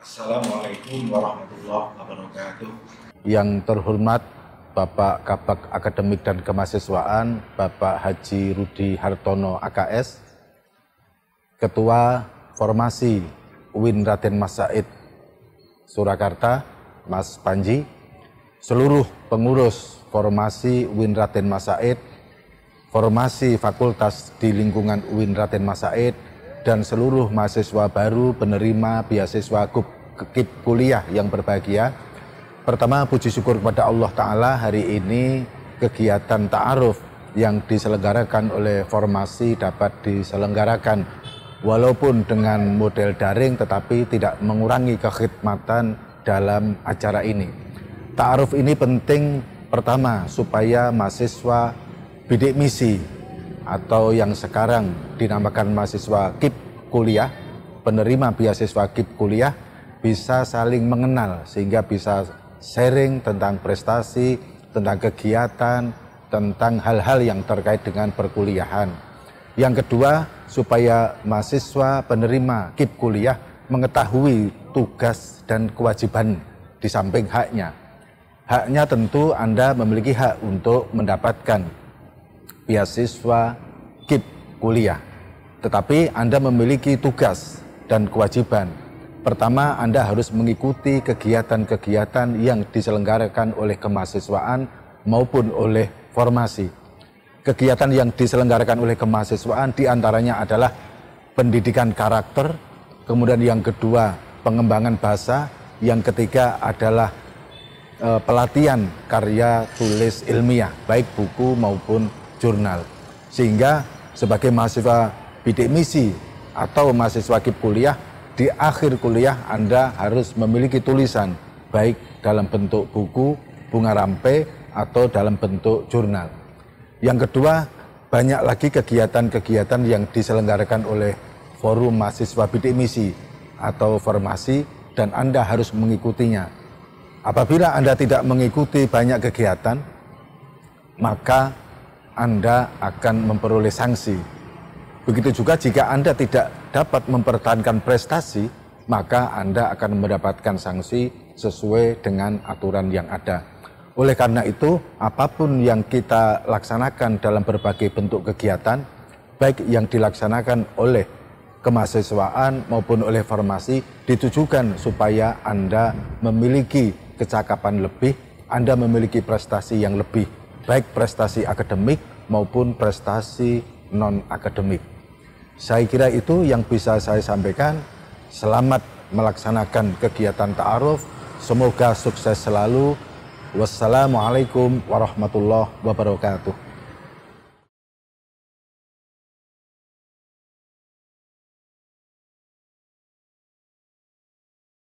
Assalamualaikum warahmatullahi wabarakatuh. Yang terhormat Bapak Kabak Akademik dan Kemahasiswaan Bapak Haji Rudi Hartono AKS, Ketua Formasi Win Raden Mas Said Surakarta, Mas Panji, seluruh pengurus Formasi Win Raden Mas Said, Formasi Fakultas di lingkungan Win Raden Mas Said, dan seluruh mahasiswa baru penerima beasiswa Kup kekip kuliah yang berbahagia. Pertama puji syukur kepada Allah Ta'ala hari ini kegiatan ta'aruf yang diselenggarakan oleh formasi dapat diselenggarakan walaupun dengan model daring tetapi tidak mengurangi kekhidmatan dalam acara ini. Ta'aruf ini penting pertama supaya mahasiswa bidik misi atau yang sekarang dinamakan mahasiswa KIP kuliah, penerima beasiswa KIP kuliah bisa saling mengenal sehingga bisa sharing tentang prestasi, tentang kegiatan, tentang hal-hal yang terkait dengan perkuliahan. Yang kedua, supaya mahasiswa penerima KIP kuliah mengetahui tugas dan kewajiban di samping haknya. Haknya tentu Anda memiliki hak untuk mendapatkan beasiswa KIP kuliah. Tetapi Anda memiliki tugas dan kewajiban Pertama, Anda harus mengikuti kegiatan-kegiatan yang diselenggarakan oleh kemahasiswaan maupun oleh formasi. Kegiatan yang diselenggarakan oleh kemahasiswaan diantaranya adalah pendidikan karakter, kemudian yang kedua pengembangan bahasa, yang ketiga adalah e, pelatihan karya tulis ilmiah, baik buku maupun jurnal. Sehingga sebagai mahasiswa bidik misi atau mahasiswa kip kuliah, di akhir kuliah Anda harus memiliki tulisan baik dalam bentuk buku, bunga rampe atau dalam bentuk jurnal. Yang kedua, banyak lagi kegiatan-kegiatan yang diselenggarakan oleh Forum Mahasiswa Bidik Misi atau Formasi dan Anda harus mengikutinya. Apabila Anda tidak mengikuti banyak kegiatan, maka Anda akan memperoleh sanksi Begitu juga jika Anda tidak dapat mempertahankan prestasi, maka Anda akan mendapatkan sanksi sesuai dengan aturan yang ada. Oleh karena itu, apapun yang kita laksanakan dalam berbagai bentuk kegiatan, baik yang dilaksanakan oleh kemahasiswaan maupun oleh formasi ditujukan supaya Anda memiliki kecakapan lebih, Anda memiliki prestasi yang lebih, baik prestasi akademik maupun prestasi non akademik. Saya kira itu yang bisa saya sampaikan. Selamat melaksanakan kegiatan ta'aruf. Semoga sukses selalu. Wassalamualaikum warahmatullahi wabarakatuh.